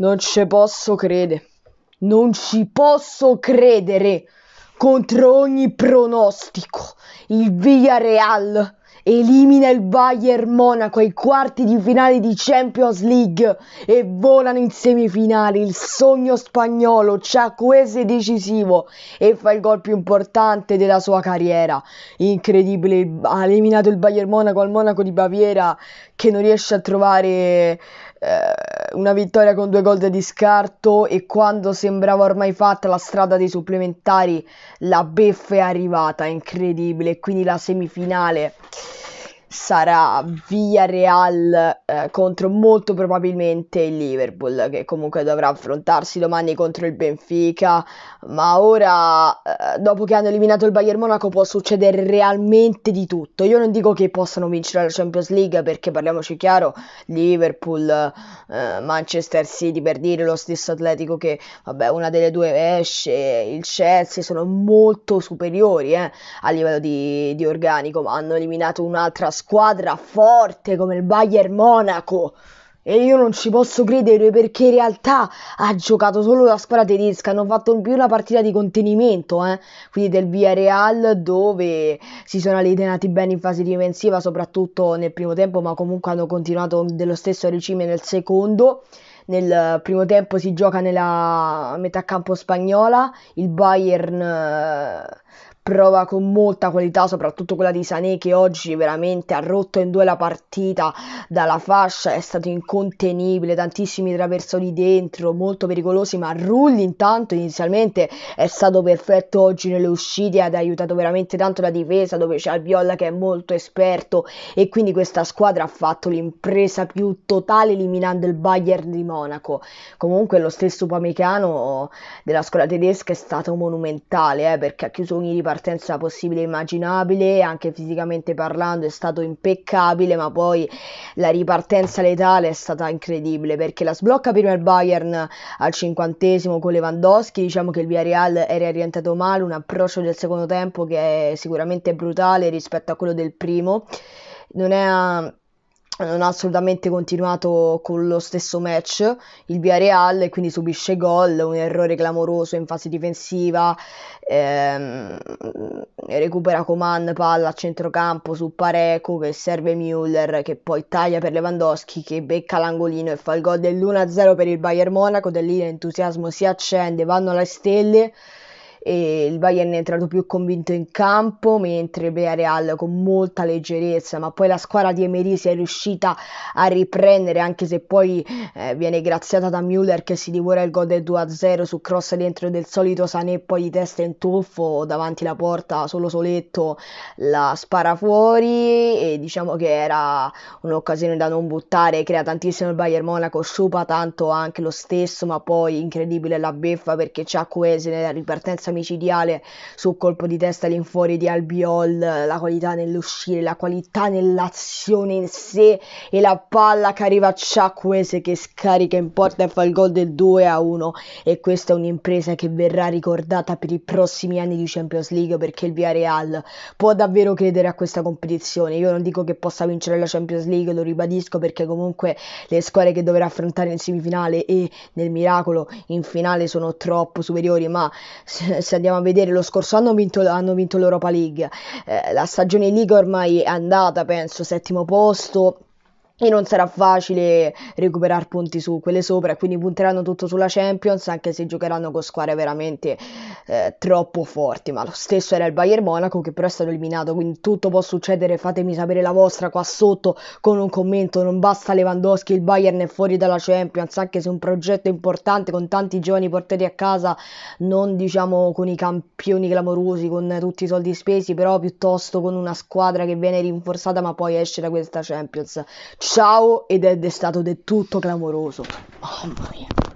Non ci posso credere. Non ci posso credere. Contro ogni pronostico, il Villarreal elimina il Bayern Monaco ai quarti di finale di Champions League e volano in semifinale il sogno spagnolo Ciacuese decisivo e fa il gol più importante della sua carriera incredibile ha eliminato il Bayern Monaco al Monaco di Baviera che non riesce a trovare eh, una vittoria con due gol di scarto e quando sembrava ormai fatta la strada dei supplementari la beffa è arrivata incredibile quindi la semifinale sarà Villarreal eh, contro molto probabilmente il Liverpool che comunque dovrà affrontarsi domani contro il Benfica ma ora eh, dopo che hanno eliminato il Bayern Monaco può succedere realmente di tutto io non dico che possano vincere la Champions League perché parliamoci chiaro Liverpool eh, Manchester City per dire lo stesso Atletico che vabbè una delle due esce il Chelsea sono molto superiori eh, a livello di, di organico ma hanno eliminato un'altra squadra squadra forte come il Bayern Monaco. E io non ci posso credere perché in realtà ha giocato solo la squadra tedesca, hanno fatto più una partita di contenimento, eh? quindi del Villarreal dove si sono allenati bene in fase difensiva, soprattutto nel primo tempo, ma comunque hanno continuato dello stesso regime nel secondo. Nel primo tempo si gioca nella metà campo spagnola, il Bayern eh, prova con molta qualità, soprattutto quella di Sané che oggi veramente ha rotto in due la partita dalla fascia, è stato incontenibile, tantissimi traversoni dentro, molto pericolosi, ma Rulli intanto inizialmente è stato perfetto oggi nelle uscite, ed ha aiutato veramente tanto la difesa dove c'è Albiolla che è molto esperto e quindi questa squadra ha fatto l'impresa più totale eliminando il Bayern di Monaco. Comunque lo stesso Pamecano della squadra tedesca è stato monumentale eh, perché ha chiuso ogni ripartenza partenza possibile e immaginabile, anche fisicamente parlando è stato impeccabile, ma poi la ripartenza letale è stata incredibile perché la sblocca prima il Bayern al cinquantesimo con Lewandowski, diciamo che il Villarreal era rientrato male, un approccio del secondo tempo che è sicuramente brutale rispetto a quello del primo. Non è non ha assolutamente continuato con lo stesso match il Villarreal e quindi subisce gol, un errore clamoroso in fase difensiva, ehm, recupera Coman palla a centrocampo su Pareco che serve Müller che poi taglia per Lewandowski che becca l'angolino e fa il gol dell'1-0 per il Bayern Monaco, da lì l'entusiasmo si accende, vanno alle stelle e il Bayern è entrato più convinto in campo, mentre Real con molta leggerezza, ma poi la squadra di Emery si è riuscita a riprendere, anche se poi eh, viene graziata da Müller che si divora il gol del 2-0 su cross dentro del solito Sané, poi di testa in tuffo davanti la porta, solo Soletto la spara fuori e diciamo che era un'occasione da non buttare, crea tantissimo il Bayern Monaco, sciupa tanto anche lo stesso, ma poi incredibile la beffa perché c'ha Coese nella ripartenza violenza micidiale sul colpo di testa all'infuori di Albiol, la qualità nell'uscire, la qualità nell'azione in sé e la palla che arriva a Ciacquese che scarica in porta e fa il gol del 2 a 1 e questa è un'impresa che verrà ricordata per i prossimi anni di Champions League perché il Villarreal può davvero credere a questa competizione. Io non dico che possa vincere la Champions League, lo ribadisco perché comunque le squadre che dovrà affrontare in semifinale e nel miracolo in finale sono troppo superiori, ma se andiamo a vedere lo scorso anno vinto, hanno vinto l'Europa League, eh, la stagione Liga ormai è andata, penso, settimo posto e non sarà facile recuperare punti su quelle sopra, quindi punteranno tutto sulla Champions, anche se giocheranno con squadre veramente eh, troppo forti. Ma lo stesso era il Bayern Monaco, che però è stato eliminato, quindi tutto può succedere. Fatemi sapere la vostra qua sotto con un commento. Non basta Lewandowski, il Bayern è fuori dalla Champions, anche se un progetto importante con tanti giovani portati a casa, non diciamo con i campioni clamorosi, con tutti i soldi spesi, però piuttosto con una squadra che viene rinforzata ma poi esce da questa Champions. Ciao ed è stato del tutto clamoroso. Mamma mia.